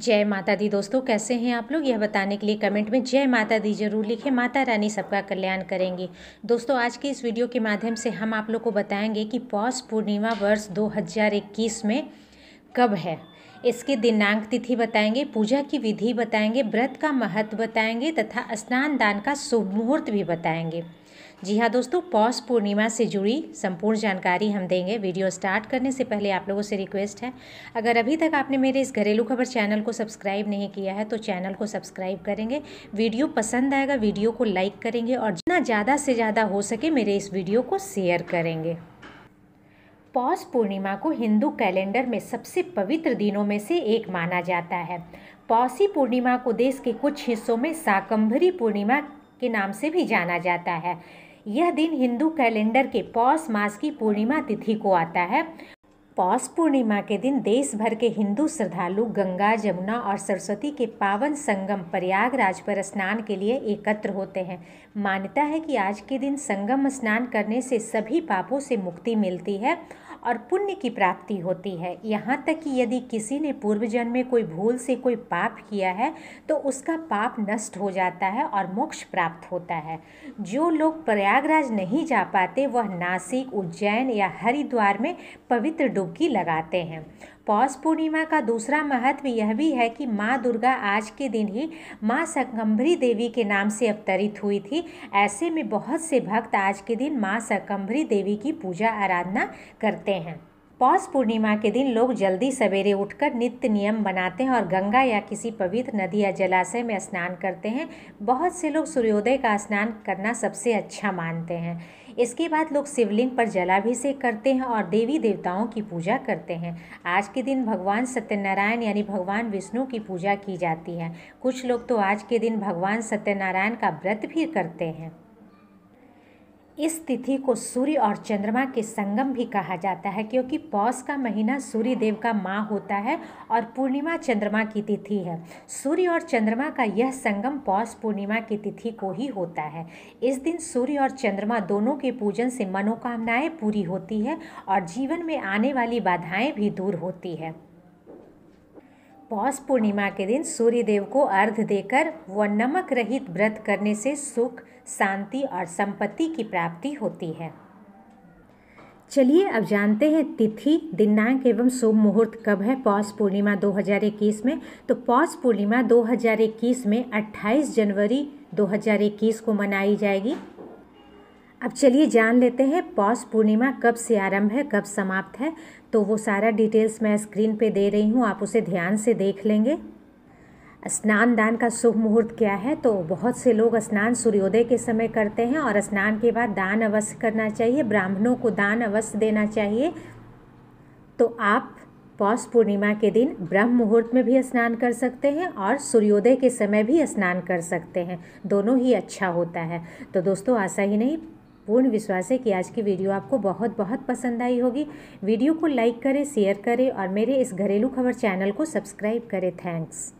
जय माता दी दोस्तों कैसे हैं आप लोग यह बताने के लिए कमेंट में जय माता दी जरूर लिखें माता रानी सबका कल्याण करेंगी दोस्तों आज की इस वीडियो के माध्यम से हम आप लोग को बताएंगे कि पौष पूर्णिमा वर्ष 2021 में कब है इसके दिनांक तिथि बताएंगे पूजा की विधि बताएंगे व्रत का महत्व बताएंगे तथा स्नान दान का शुभ मुहूर्त भी बताएंगे जी हाँ दोस्तों पौष पूर्णिमा से जुड़ी संपूर्ण जानकारी हम देंगे वीडियो स्टार्ट करने से पहले आप लोगों से रिक्वेस्ट है अगर अभी तक आपने मेरे इस घरेलू खबर चैनल को सब्सक्राइब नहीं किया है तो चैनल को सब्सक्राइब करेंगे वीडियो पसंद आएगा वीडियो को लाइक करेंगे और जितना ज़्यादा से ज़्यादा हो सके मेरे इस वीडियो को शेयर करेंगे पौष पूर्णिमा को हिंदू कैलेंडर में सबसे पवित्र दिनों में से एक माना जाता है पौषी पूर्णिमा को देश के कुछ हिस्सों में साकंभरी पूर्णिमा के नाम से भी जाना जाता है यह दिन हिंदू कैलेंडर के पौष मास की पूर्णिमा तिथि को आता है पौष पूर्णिमा के दिन देश भर के हिंदू श्रद्धालु गंगा जमुना और सरस्वती के पावन संगम प्रयागराज पर स्नान के लिए एकत्र होते हैं मान्यता है कि आज के दिन संगम स्नान करने से सभी पापों से मुक्ति मिलती है और पुण्य की प्राप्ति होती है यहाँ तक कि यदि किसी ने पूर्व जन्म में कोई भूल से कोई पाप किया है तो उसका पाप नष्ट हो जाता है और मोक्ष प्राप्त होता है जो लोग प्रयागराज नहीं जा पाते वह नासिक उज्जैन या हरिद्वार में पवित्र डुबकी लगाते हैं पौष पूर्णिमा का दूसरा महत्व यह भी है कि माँ दुर्गा आज के दिन ही माँ सकम्भरी देवी के नाम से अवतरित हुई थी ऐसे में बहुत से भक्त आज के दिन माँ सकम्भरी देवी की पूजा आराधना करते करते हैं पौष पूर्णिमा के दिन लोग जल्दी सवेरे उठकर नित्य नियम बनाते हैं और गंगा या किसी पवित्र नदी या जलाशय में स्नान करते हैं बहुत से लोग सूर्योदय का स्नान करना सबसे अच्छा मानते हैं इसके बाद लोग शिवलिंग पर जलाभिषेक करते हैं और देवी देवताओं की पूजा करते हैं आज के दिन भगवान सत्यनारायण यानी भगवान विष्णु की पूजा की जाती है कुछ लोग तो आज के दिन भगवान सत्यनारायण का व्रत भी करते हैं इस तिथि को सूर्य और चंद्रमा के संगम भी कहा जाता है क्योंकि पौष का महीना सूर्य देव का माह होता है और पूर्णिमा चंद्रमा की तिथि है सूर्य और चंद्रमा का यह संगम पौष पूर्णिमा की तिथि को ही होता है इस दिन सूर्य और चंद्रमा दोनों के पूजन से मनोकामनाएं पूरी होती है और जीवन में आने वाली बाधाएं भी दूर होती है पौष पूर्णिमा के दिन सूर्य देव को अर्घ देकर व नमक रहित व्रत करने से सुख शांति और संपत्ति की प्राप्ति होती है चलिए अब जानते हैं तिथि दिनांक एवं शुभ मुहूर्त कब है पौष पूर्णिमा 2021 में तो पौष पूर्णिमा 2021 में 28 जनवरी 2021 को मनाई जाएगी अब चलिए जान लेते हैं पौष पूर्णिमा कब से आरंभ है कब समाप्त है तो वो सारा डिटेल्स मैं स्क्रीन पे दे रही हूँ आप उसे ध्यान से देख लेंगे स्नान दान का शुभ मुहूर्त क्या है तो बहुत से लोग स्नान सूर्योदय के समय करते हैं और स्नान के बाद दान अवश्य करना चाहिए ब्राह्मणों को दान अवश्य देना चाहिए तो आप पौष पूर्णिमा के दिन ब्रह्म मुहूर्त में भी स्नान कर सकते हैं और सूर्योदय के समय भी स्नान कर सकते हैं दोनों ही अच्छा होता है तो दोस्तों आशा ही नहीं पूर्ण विश्वास है कि आज की वीडियो आपको बहुत बहुत पसंद आई होगी वीडियो को लाइक करें शेयर करें और मेरे इस घरेलू खबर चैनल को सब्सक्राइब करें थैंक्स